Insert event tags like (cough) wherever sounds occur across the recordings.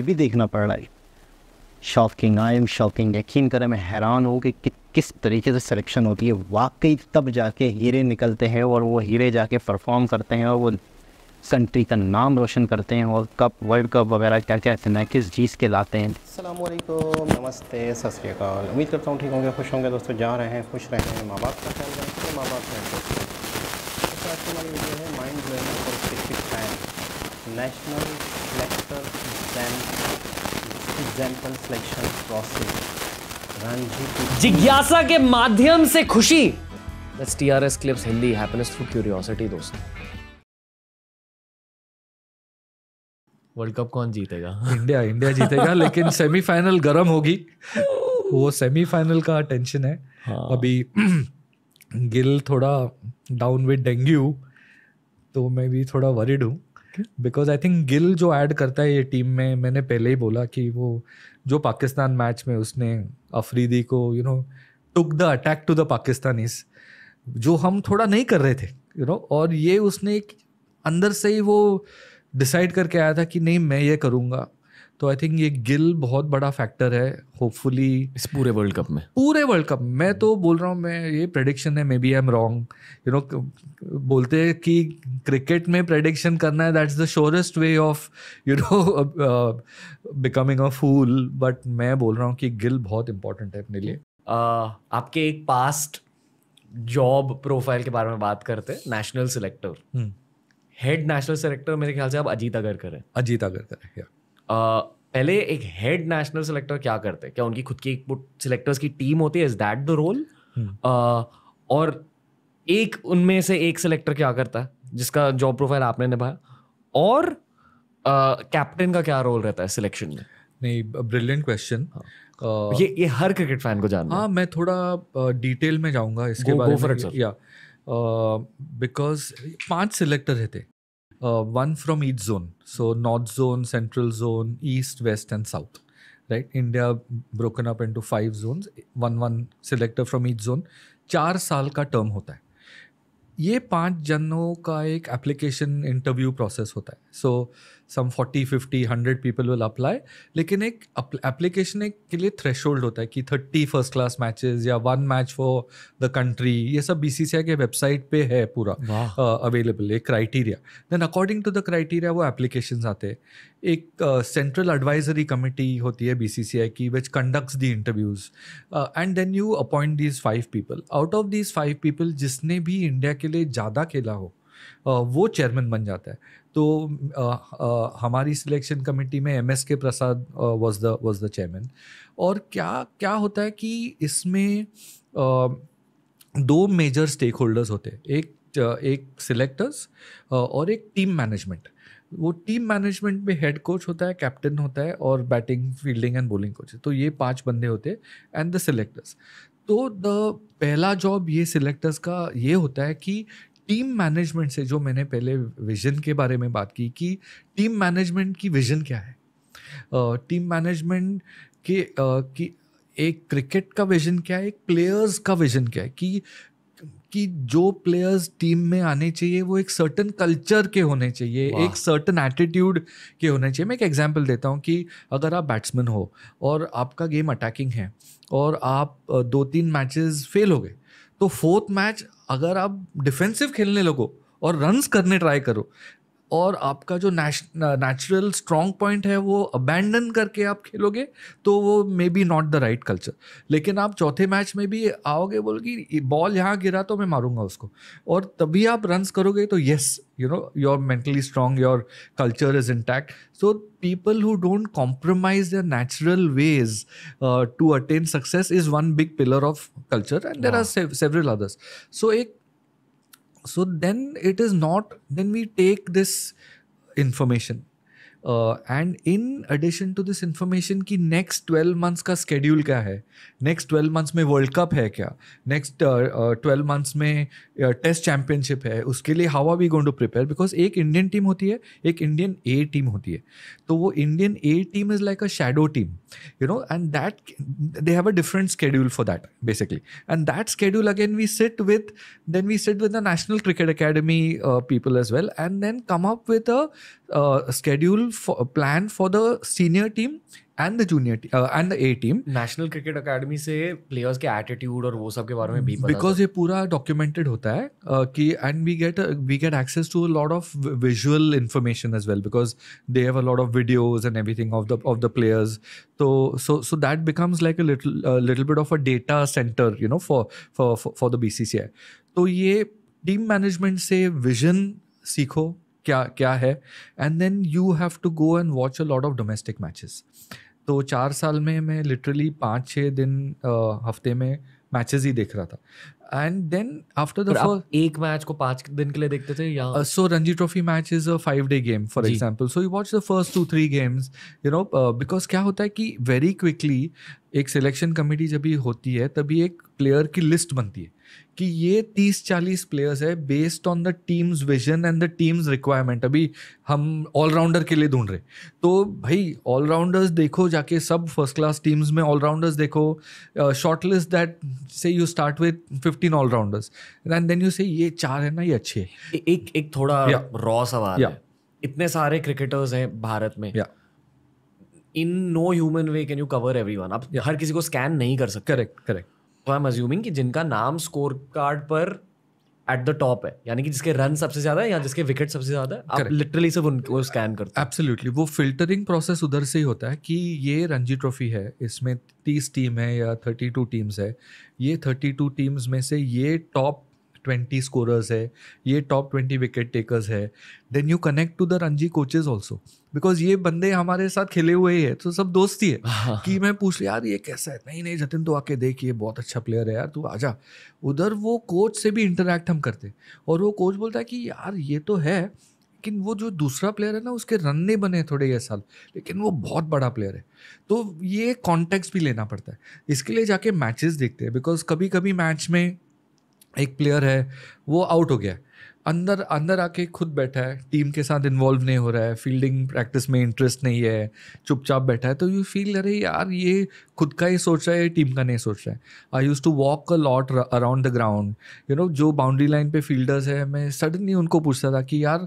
ये भी देखना पड़ रहा है शॉकिंग आई एम शॉकिंग यकीन करें मैं हैरान हूँ कि, किस तरीके से सिलेक्शन होती है वाकई तब जाके हीरे निकलते हैं और वो हीरे जाके परफॉर्म करते हैं और वो कंट्री का नाम रोशन करते हैं और कप वर्ल्ड कप वगैरह क्या क्या किस जीत के लाते हैं अल्लाम नमस्ते सत श्रीकाल उम्मीद करता हूँ ठीक होंगे खुश होंगे दोस्तों जा रहे हैं खुश रहे हैं माँ बाप का ख्याल रखें माँ बाप का हमारी वीडियो है national selector example selection process Ranji जिज्ञासा के माध्यम से खुशी That's TRS clips Hindi Happiness through curiosity दोस्त वर्ल्ड कप कौन जीतेगा इंडिया इंडिया जीतेगा लेकिन सेमीफाइनल गरम होगी वो सेमीफाइनल का टेंशन है हाँ। अभी गिल (clears throat) थोड़ा डाउन विद डेंगू तो मैं भी थोड़ा वरिड हूँ बिकॉज आई थिंक गिल जो ऐड करता है ये टीम में मैंने पहले ही बोला कि वो जो पाकिस्तान मैच में उसने अफरीदी को you know took the attack to the Pakistanis जो हम थोड़ा नहीं कर रहे थे यू you नो know, और ये उसने अंदर से ही वो डिसाइड करके आया था कि नहीं मैं ये करूँगा तो आई थिंक ये गिल बहुत बड़ा फैक्टर है होपफुली इस पूरे वर्ल्ड कप में पूरे वर्ल्ड कप मैं तो बोल रहा हूँ मैं ये प्रडिक्शन है may be I am wrong you know बोलते हैं कि क्रिकेट में प्रडिक्शन करना है that's the surest way of you know becoming a fool but मैं बोल रहा हूँ कि गिल बहुत इंपॉर्टेंट है अपने लिए uh, आपके एक पास्ट जॉब प्रोफाइल के बारे में बात करते हैं national selector head national selector मेरे ख्याल से आप अजीत अगरकर करें अजीत अगरकर करें yeah. पहले एक हेड नेशनल सिलेक्टर क्या करते हैं क्या उनकी खुद की सिलेक्टर्स की टीम होती है इज दैट द रोल और एक उनमें से एक सिलेक्टर क्या करता है जिसका जॉब प्रोफाइल आपने निभाया और कैप्टन का क्या रोल रहता है सिलेक्शन में नहीं ब्रिलियंट क्वेश्चन हाँ। ये ये हर क्रिकेट फैन को जानना हाँ मैं थोड़ा डिटेल में जाऊंगा इसके बारे में या बिकॉज पांच सिलेक्टर रहते uh, one from each zone. So North Zone, Central Zone, East, West, and South. Right? India broken up into five zones. One one selector from each zone. चार साल का टर्म होता है ये पांच जनों का एक एप्लीकेशन इंटरव्यू प्रोसेस होता है so some forty fifty hundred people will apply लेकिन एक एप्लीकेशन एक के लिए थ्रेश होता है कि थर्टी फर्स्ट क्लास मैचेस या one match for the country ये सब बी सी सी आई के वेबसाइट पे है पूरा अवेलेबल एक criteria then according to the criteria वो एप्लीकेशन आते हैं एक सेंट्रल एडवाइजरी कमिटी होती है बी सी सी आई की which conducts the interviews and then you appoint these five people out of these five people जिसने भी इंडिया के लिए ज़्यादा खेला हो वो चेयरमैन बन जाता है तो हमारी सिलेक्शन कमेटी में M S K Prasad was the was the chairman और क्या क्या होता है कि इसमें दो मेजर स्टेक होल्डर्स होते हैं एक एक सिलेक्टर्स और एक टीम मैनेजमेंट वो टीम मैनेजमेंट में हेड कोच होता है कैप्टन होता है और batting fielding and bowling coach तो ये पांच बंदे होते हैं एंड द सिलेक्टर्स तो द पहला जॉब ये सिलेक्टर्स का ये होता है कि टीम मैनेजमेंट से जो मैंने पहले विजन के बारे में बात की कि टीम मैनेजमेंट की विजन क्या है टीम uh, मैनेजमेंट के uh, कि एक क्रिकेट का विजन क्या है एक प्लेयर्स का विजन क्या है कि कि जो प्लेयर्स टीम में आने चाहिए वो एक सर्टन कल्चर के होने चाहिए एक सर्टन एटीट्यूड के होने चाहिए मैं एक एग्जांपल देता हूँ कि अगर आप बैट्समैन हो और आपका गेम अटैकिंग है और आप दो तीन मैचेस फेल हो गए तो फोर्थ मैच अगर आप डिफेंसिव खेलने लगो और रन्स करने ट्राई करो और आपका जो नेचुरल स्ट्रॉन्ग पॉइंट है वो अबैंडन करके आप खेलोगे तो वो may be not the right culture लेकिन आप चौथे मैच में भी आओगे बोल कि बॉल यहाँ गिरा तो मैं मारूंगा उसको और तभी आप रन्स करोगे तो yes you know your mentally strong your culture is intact so people who don't compromise their natural ways to attain success is one big pillar of culture and there are several others so एक so then it is not then we take this information and in addition to this information कि next twelve months का schedule क्या है next twelve months में world cup है क्या next twelve months में test championship championship है उसके लिए how are we going to prepare because एक इंडियन टीम होती है एक इंडियन ए टीम होती है तो वो Indian A team is like a shadow team you know and that they have a different schedule for that basically and that schedule again we sit with then we sit with the national cricket academy people as well and then come up with a uh, plan for the senior team and the junior and the A team national cricket academy से players के attitude और वो सब के बारे में भी because ये पूरा डॉक्यूमेंटेड होता है uh, कि and we get we get access to lord of visual information as well because they have a lot of videos and everything of the players तो so so that becomes like little bit of a data centre you know for for the B C C I तो ये team management से vision सीखो क्या क्या है and then you have to go and watch a lot of domestic matches तो चार साल में मैं लिटरली पाँच छः दिन आ, हफ्ते में मैचेस ही देख रहा था and then after the first एक मैच को पांच दिन के लिए देखते थे या so Ranji trophy match is a five day game for example so you watch the first two three games you know because क्या होता है कि वेरी क्विकली एक सिलेक्शन कमेटी जब भी होती है तभी एक प्लेयर की लिस्ट बनती है कि ये तीस चालीस प्लेयर्स है based on the team's vision and the team's requirement अभी हम ऑलराउंडर के लिए ढूंढ रहे तो भाई ऑलराउंडर्स देखो जाके सब फर्स्ट क्लास टीम्स में ऑलराउंडर्स देखो shortlist that say you start with fifteen allrounders and then you say ये चार है ना ये अच्छे एक एक थोड़ा yeah. रॉ सवाल yeah. है इतने सारे क्रिकेटर्स हैं भारत में yeah. In no human way can you cover everyone आप हर किसी को स्कैन नहीं कर सकते करेक्ट करेक्ट तो आई एम अज्यूमिंग कि जिनका नाम स्कोर कार्ड पर एट द टॉप है यानी कि जिसके रन सबसे ज्यादा है या जिसके विकेट सबसे ज्यादा है आप लिटरली सब उनको स्कैन करते हैं एब्सोल्युटली वो फिल्टरिंग प्रोसेस उधर से ही होता है कि ये रणजी ट्रॉफी है इसमें तीस टीम है या थर्टी टू टीम्स है ये थर्टी टू टीम्स में से ये टॉप ट्वेंटी स्कोरर्स है ये टॉप ट्वेंटी विकेट टेकर्स है then you connect to the Ranji coaches also because ये बंदे हमारे साथ खेले हुए ही है तो सब दोस्ती है हाँ। कि मैं पूछ यार ये कैसा है नहीं नहीं जतिन तो आके देख ये बहुत अच्छा प्लेयर है यार तू जा उधर वो कोच से भी इंटरेक्ट हम करते और वो कोच बोलता है कि यार ये तो है लेकिन वो जो दूसरा प्लेयर है ना उसके रन नहीं बने थोड़े ये साल लेकिन वो बहुत बड़ा प्लेयर है तो ये कॉन्टेक्स्ट भी लेना पड़ता है इसके लिए जाके मैचेस देखते हैं बिकॉज कभी कभी मैच में एक प्लेयर है वो आउट हो गया अंदर अंदर आके खुद बैठा है टीम के साथ इन्वॉल्व नहीं हो रहा है फील्डिंग प्रैक्टिस में इंटरेस्ट नहीं है चुपचाप बैठा है तो यू फील अरे यार ये खुद का ही सोच रहा है टीम का नहीं सोच रहा है I use to walk a lot around the ground you know जो बाउंड्री लाइन पे फील्डर्स है मैं सडनली उनको पूछता था कि यार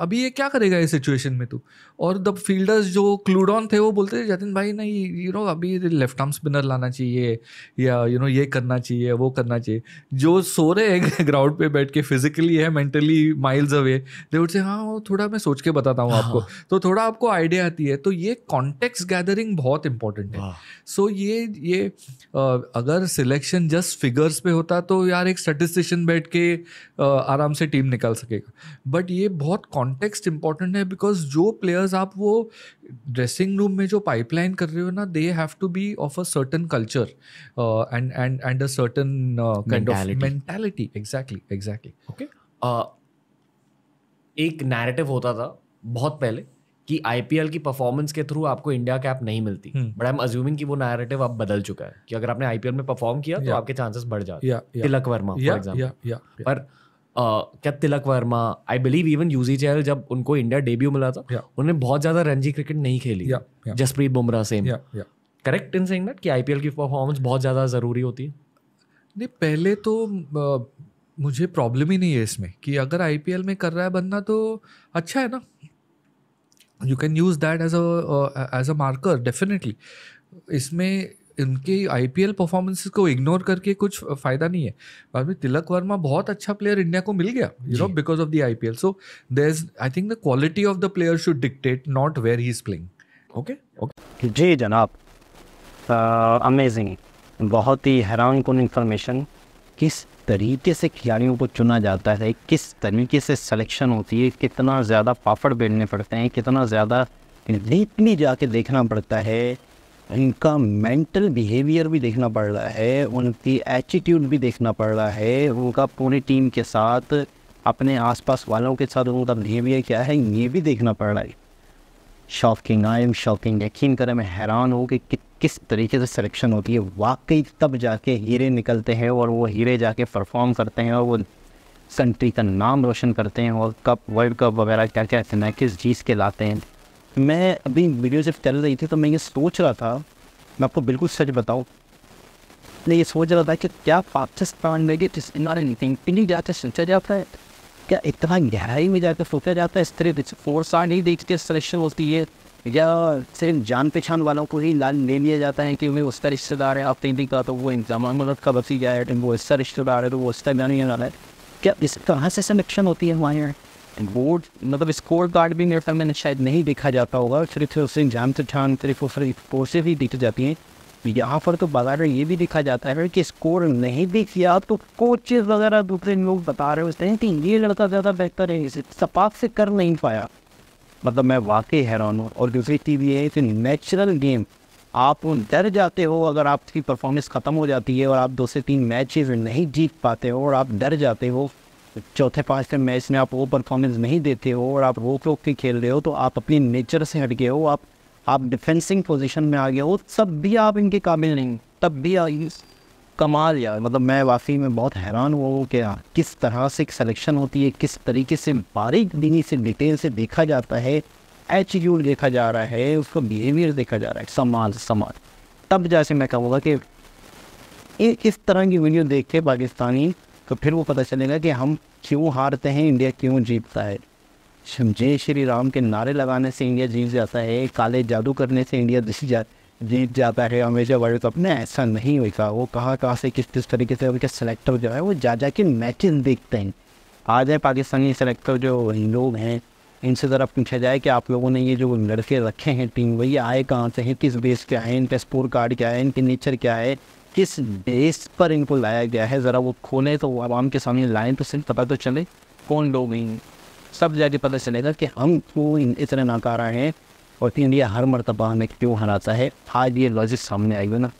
अभी ये क्या करेगा इस सिचुएशन में तू और द फील्डर्स जो क्लूडॉन थे वो बोलते थे जतिन भाई नहीं यू नो अभी लेफ्ट आर्म स्पिनर लाना चाहिए या यू नो ये करना चाहिए वो करना चाहिए जो सो रहे हैं ग्राउंड (laughs) पे बैठ के फिजिकली है mentally miles away they would say हाँ थोड़ा मैं सोच के बताता हूँ आपको हाँ। तो थोड़ा आपको आइडिया आती है तो ये कॉन्टेक्स गैदरिंग बहुत इंपॉर्टेंट है सो ये ये अगर सिलेक्शन जस्ट फिगर्स पे होता तो यार एक स्टेटिस्टिशियन बैठ के आराम से टीम निकाल सकेगा बट ये बहुत कॉन्टेक्स्ट इंपॉर्टेंट है बिकॉज जो प्लेयर्स आप वो ड्रेसिंग रूम में जो पाइपलाइन कर रहे हो ना they have to be of a certain culture and and and a certain kind of mentality exactly exactly okay एक नैरेटिव होता था बहुत पहले कि आईपीएल की परफॉर्मेंस के थ्रू आपको इंडिया कैप नहीं मिलती बट आई एम अज्यूमिंग कि वो नैरेटिव अब बदल चुका है कि अगर आपने आईपीएल में परफॉर्म किया तो आपके चांसेस बढ़ जाते yeah, Tilak Varma for example पर क्या Tilak Varma I believe even Yuzi Chahal जब उनको इंडिया डेब्यू मिला था उन्होंने बहुत ज्यादा रणजी क्रिकेट नहीं खेली Jasprit Bumrah same correct in saying that कि आईपीएल की परफॉर्मेंस बहुत ज्यादा जरूरी होती है नहीं पहले तो मुझे प्रॉब्लम ही नहीं है इसमें कि अगर आईपीएल में कर रहा है बंदा तो अच्छा है ना you can use that as as a marker definitely इसमें इनके आईपीएल परफॉर्मेंसेस को इग्नोर करके कुछ फायदा नहीं है बाद में तिलक वर्मा बहुत अच्छा प्लेयर इंडिया को मिल गया you know because of the IPL so there is I think the quality of the player should dictate not where he is playing okay okay जी जनाब अमेजिंग बहुत ही हैरान कन इंफॉर्मेशन किस तरीके से खिलाड़ियों को चुना जाता है किस तरीके से सिलेक्शन होती है कितना ज़्यादा पाफड़ बेलने पड़ते हैं कितना ज़्यादा इतनी जाके देखना पड़ता है इनका मेंटल बिहेवियर भी देखना पड़ रहा है उनकी एटीट्यूड भी देखना पड़ रहा है उनका पूरी टीम के साथ अपने आसपास वालों के साथ उनका बिहेवियर क्या है ये भी देखना पड़ रहा है शॉकिंग आई एम शॉकिंग यकीन करें मैं हैरान हूँ कि, कि किस तरीके से सिलेक्शन होती है वाकई तब जाके हीरे निकलते हैं और वो हीरे जाके परफॉर्म करते हैं और वो कंट्री का नाम रोशन करते हैं और कप वर्ल्ड कप वगैरह क्या क्या किस जीत के लाते हैं मैं अभी वीडियो जब चल रही थी तो मैं ये सोच रहा था मैं आपको बिल्कुल सच बताऊँ मैं ये सोच रहा था कि क्या पाकिस्तान में थिंकिंग जाते सोचा जाता है क्या इतना गहराई में जाकर सोचा जाता है इस तरह फोर्स आर नहीं देखते सिलेक्शन होती है या सिर्फ जान पहचान वालों को ही लाल ले लिया जाता है कि उस उसका रिश्तेदार है आप दिन का तो वो इंतजाम मदद का बसी जाए वो वो इसका रिश्तेदार है तो वो उसका जाना है क्या इस कहाँ से सिलेक्शन होती है हमारे यहाँ बोर्ड मतलब स्कोर कार्ड भी मेरे ख्याल मैंने शायद नहीं देखा जाता होगा सिर्फ उससे एग्जाम से छान सिर्फ फोर से भी दिख जाती हैं यहाँ पर तो बाजार ये भी देखा जाता है कि स्कोर नहीं भी किया तो कोचेज वगैरह दूसरे लोग बता रहे होते हैं कि ये लड़का ज़्यादा बेहतर है इसे सपाक से कर नहीं पाया मतलब मैं वाकई हैरान हूँ और दूसरी चीज़ ये है कि नेचुरल गेम आप डर जाते हो अगर आपकी परफॉर्मेंस ख़त्म हो जाती है और आप दो से तीन मैचेस नहीं जीत पाते हो और आप डर जाते हो चौथे के मैच में आप वो परफॉर्मेंस नहीं देते हो और आप रोक रोक के खेल रहे हो तो आप अपनी नेचर से हट गए हो आप आप डिफेंसिंग पोजीशन में आ गए हो सब भी आप इनके काबिल नहीं तब भी आ कमाल यार मतलब मैं वाकई में बहुत हैरान हुआ हूँ कि किस तरह से एक सलेक्शन होती है किस तरीके से बारीक दीनी से डिटेल से देखा जाता है एटीट्यूड देखा जा रहा है उसका बिहेवियर देखा जा रहा है समाज समाज तब जैसे मैं कहूँगा कि इस तरह की वीडियो देख के पाकिस्तानी तो फिर वो पता चलेगा कि हम क्यों हारते हैं इंडिया क्यों जीतता है जय श्री राम के नारे लगाने से इंडिया जीत जाता है काले जादू करने से इंडिया जा जीत जाता है हमेशा वर्ल्ड कप ने ऐसा नहीं होगा वो कहाँ कहाँ से किस किस तरीके से उनके सेलेक्टर जो है वो जा जा के मैचेस देखते हैं आ जाए पाकिस्तानी सेलेक्टर जो लोग हैं इनसे ज़रा पूछा जाए कि आप लोगों ने ये जो लड़के रखे हैं टीम वही आए कहाँ से हैं किस बेस के हैं इनका स्पोर कार्ड क्या है इनके नेचर क्या है किस बेस पर इनको लाया गया है ज़रा वो खोलें तो आवाम के सामने लाएँ तो सिर्फ पता तो चले कौन लोग हैं सब जाके पता चलेगा कि हम क्यों इतने नाकारा हैं और इंडिया हर मरतबा हमें क्यों हराता है आज ये लॉजिक सामने आई हुई ना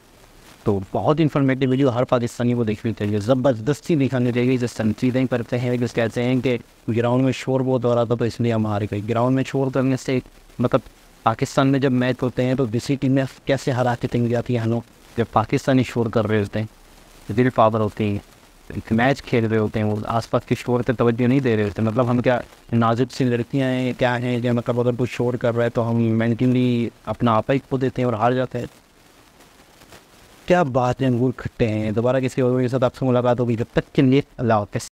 तो बहुत इन्फॉर्मेटिव वीडियो हर पाकिस्तानी को देखनी चाहिए ज़बरदस्ती दिखानी चाहिए जिस तनसीदें करते हैं जिस कहते हैं कि ग्राउंड में शोर बहुत हो रहा था तो इसलिए हम हार गए ग्राउंड में शोर करने से मतलब पाकिस्तान में जब मैच होते हैं तो सी टीम में कैसे हरा के टिंग जाती है हम लोग जब पाकिस्तानी शोर कर रहे होते हैं दिल पावर होते हैं एक मैच खेल रहे होते हैं वो आस पास के शोर पर तवज्जो नहीं दे रहे होते मतलब हम क्या नाजुक सी लड़कियाँ हैं क्या हैं या मतलब अगर कुछ शोर कर रहा है तो हम मैंटली अपना आपा ही खो देते हैं और हार जाते हैं क्या बात है अंगूर खट्टे हैं दोबारा किसी और के साथ आपसे मुलाकात होगी जब तक के लिए अल्लाह हाफ़